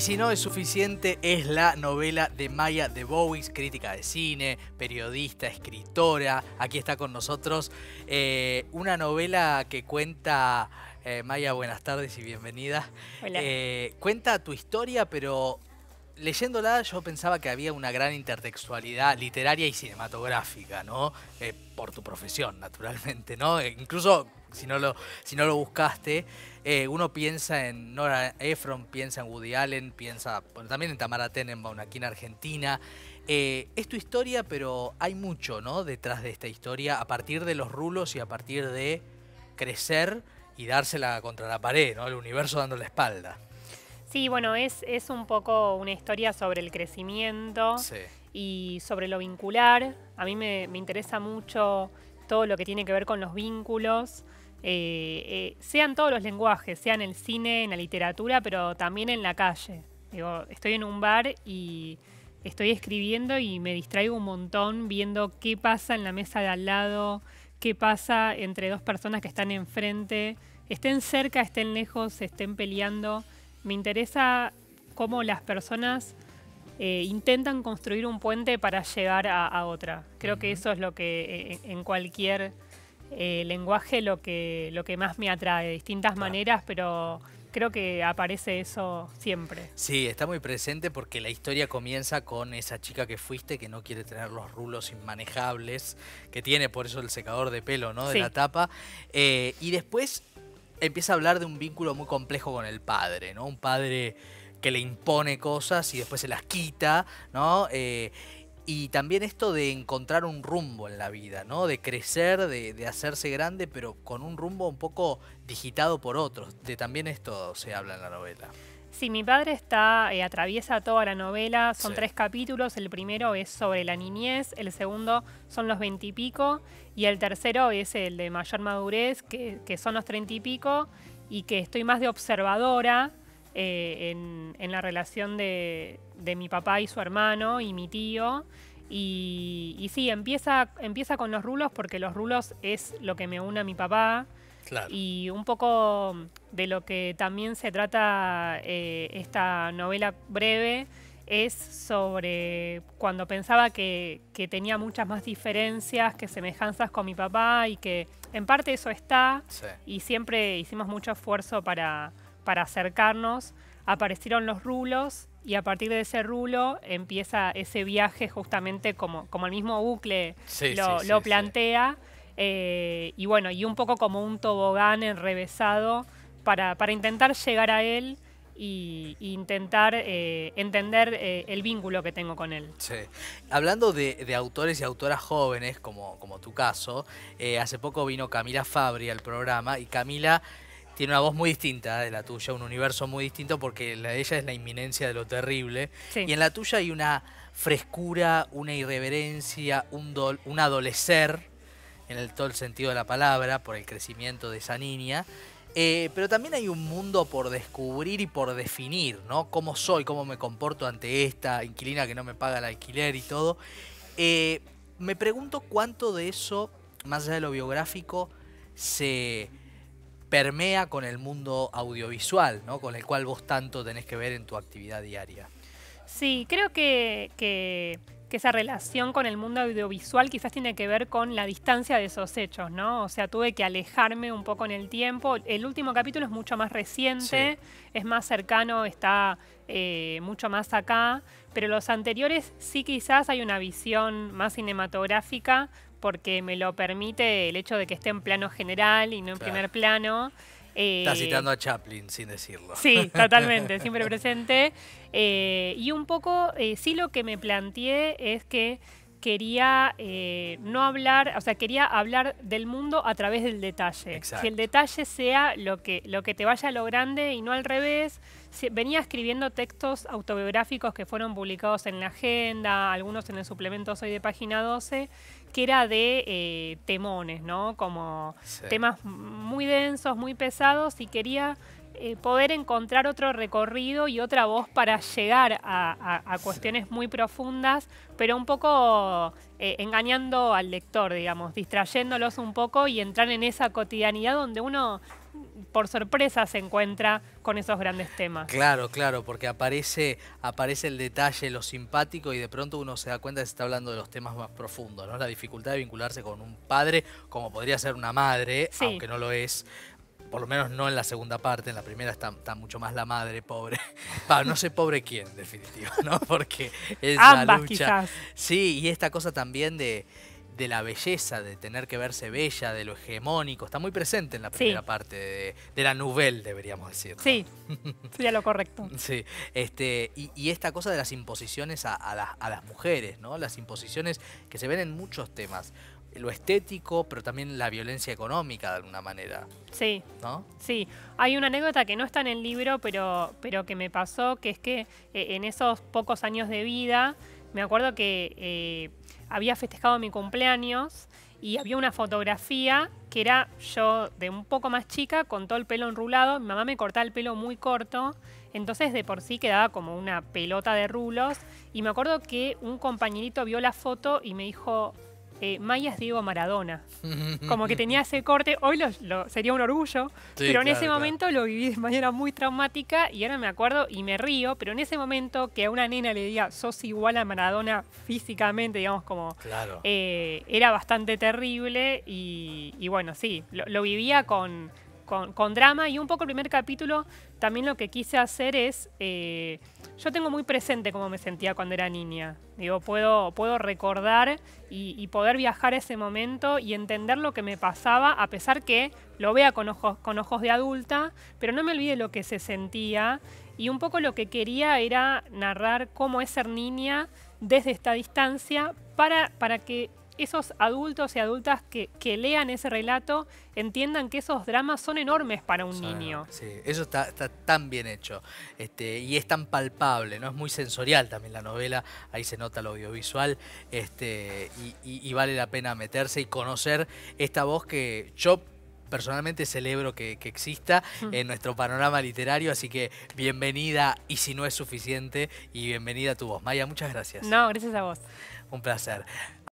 Y si no es suficiente, es la novela de Maya de Bowies, crítica de cine, periodista, escritora. Aquí está con nosotros eh, una novela que cuenta... Eh, Maya, buenas tardes y bienvenida. Eh, cuenta tu historia, pero leyéndola yo pensaba que había una gran intertextualidad literaria y cinematográfica, ¿no? Eh, por tu profesión, naturalmente, ¿no? E incluso si no lo, si no lo buscaste, eh, uno piensa en Nora Ephron, piensa en Woody Allen, piensa también en Tamara Tenenbaum aquí en Argentina. Eh, es tu historia, pero hay mucho, ¿no? Detrás de esta historia, a partir de los rulos y a partir de crecer y dársela contra la pared, ¿no? El universo dando la espalda. Sí, bueno, es, es un poco una historia sobre el crecimiento y sobre lo vincular. A mí me, me, interesa mucho todo lo que tiene que ver con los vínculos, eh, eh, sean todos los lenguajes, sean el cine, en la literatura, pero también en la calle. Digo, estoy en un bar y estoy escribiendo y me distraigo un montón viendo qué pasa en la mesa de al lado, qué pasa entre dos personas que están enfrente, estén cerca, estén lejos, estén peleando. Me interesa cómo las personas eh, intentan construir un puente para llegar a, otra. Creo que eso es lo que eh, en cualquier eh, lenguaje lo que, lo que más me atrae, de distintas maneras, pero creo que aparece eso siempre. Sí, está muy presente porque la historia comienza con esa chica que fuiste que no quiere tener los rulos inmanejables que tiene, por eso el secador de pelo, ¿no? De la tapa. y después empieza a hablar de un vínculo muy complejo con el padre, ¿no? Un padre que le impone cosas y después se las quita, ¿no? Eh, y también esto de encontrar un rumbo en la vida, ¿no? De crecer, de, de, hacerse grande, pero con un rumbo un poco digitado por otros. De también esto se habla en la novela. Sí, mi padre está eh, atraviesa toda la novela, son tres capítulos, el primero es sobre la niñez, el segundo son los veintipico y, el tercero es el de mayor madurez, que, son los treinta y pico, y que estoy más de observadora eh, en, la relación de, mi papá y su hermano y mi tío. Y, y sí, empieza, empieza con los rulos porque los rulos es lo que me une a mi papá. Y un poco de lo que también se trata eh, esta novela breve es sobre cuando pensaba que, tenía muchas más diferencias que semejanzas con mi papá y que en parte eso está y siempre hicimos mucho esfuerzo para, acercarnos. Aparecieron los rulos y a partir de ese rulo empieza ese viaje justamente como, el mismo bucle lo, lo plantea. Eh, y bueno, y un poco como un tobogán enrevesado para, para intentar llegar a él e intentar eh, entender eh, el vínculo que tengo con él. Hablando de, autores y autoras jóvenes, como, como tu caso, hace poco vino Camila Fabri al programa y Camila tiene una voz muy distinta de la tuya, un universo muy distinto porque la de ella es la inminencia de lo terrible. Y en la tuya hay una frescura, una irreverencia, un, un adolecer en el todo el sentido de la palabra, por el crecimiento de esa niña. Eh, pero también hay un mundo por descubrir y por definir, ¿no? Cómo soy, cómo me comporto ante esta inquilina que no me paga el alquiler y todo. Eh, me pregunto cuánto de eso, más allá de lo biográfico, se permea con el mundo audiovisual, ¿no? Con el cual vos tanto tenés que ver en tu actividad diaria. Sí, creo que que esa relación con el mundo audiovisual quizás tiene que ver con la distancia de esos hechos, ¿no? O sea, tuve que alejarme un poco en el tiempo. El último capítulo es mucho más reciente, es más cercano, está eh, mucho más acá, pero los anteriores sí quizás hay una visión más cinematográfica porque me lo permite el hecho de que esté en plano general y no en primer plano. Está eh, citando a Chaplin sin decirlo. Sí, totalmente, siempre presente. Eh, y un poco, eh, sí lo que me planteé es que quería eh, no hablar, o sea, quería hablar del mundo a través del detalle. Que el detalle sea lo que, lo que te vaya a lo grande y no al revés. Venía escribiendo textos autobiográficos que fueron publicados en la agenda, algunos en el suplemento Soy de Página 12, que era de eh, temones, ¿no? Como temas muy densos, muy pesados y quería eh, poder encontrar otro recorrido y otra voz para llegar a, cuestiones muy profundas, pero un poco eh, engañando al lector, digamos, distrayéndolos un poco y entrar en esa cotidianidad donde uno por sorpresa se encuentra con esos grandes temas. Claro, claro, porque aparece, aparece el detalle, lo simpático y de pronto uno se da cuenta de que se está hablando de los temas más profundos, ¿no? La dificultad de vincularse con un padre como podría ser una madre, aunque no lo es, por lo menos no en la segunda parte, en la primera está, mucho más la madre pobre. no sé pobre quién, en ¿no? Porque es la lucha. Sí, y esta cosa también de, la belleza, de tener que verse bella, de lo hegemónico, está muy presente en la primera parte de, la nubel, deberíamos decir. Sí, sería lo correcto. Sí, este, y, esta cosa de las imposiciones a, las, a las mujeres, ¿no? Las imposiciones que se ven en muchos temas lo estético, pero también la violencia económica de alguna manera. Sí. ¿No? Sí. Hay una anécdota que no está en el libro, pero, pero que me pasó, que es que eh, en esos pocos años de vida, me acuerdo que eh, había festejado mi cumpleaños y había una fotografía que era yo de un poco más chica, con todo el pelo enrulado. Mi mamá me cortaba el pelo muy corto, entonces de por sí quedaba como una pelota de rulos. Y me acuerdo que un compañerito vio la foto y me dijo, eh, mayas digo Maradona. Como que tenía ese corte, hoy sería un orgullo, pero en ese momento lo viví de manera muy traumática y ahora me acuerdo y me río, pero en ese momento que a una nena le diga sos igual a Maradona físicamente, digamos como eh, era bastante terrible y, bueno, sí, lo vivía con con, drama y un poco el primer capítulo también lo que quise hacer es, eh, yo tengo muy presente cómo me sentía cuando era niña, digo, puedo, puedo recordar y, poder viajar ese momento y entender lo que me pasaba a pesar que lo vea con ojos, con ojos de adulta, pero no me olvide lo que se sentía y un poco lo que quería era narrar cómo es ser niña desde esta distancia para, para que esos adultos y adultas que, lean ese relato entiendan que esos dramas son enormes para un niño. Sí, eso está, está, tan bien hecho este, y es tan palpable, ¿no? Es muy sensorial también la novela, ahí se nota lo audiovisual este, y, vale la pena meterse y conocer esta voz que yo personalmente celebro que, que, exista mm. en nuestro panorama literario, así que bienvenida y si no es suficiente, y bienvenida a tu voz. Maya, muchas gracias. No, gracias a vos. Un placer.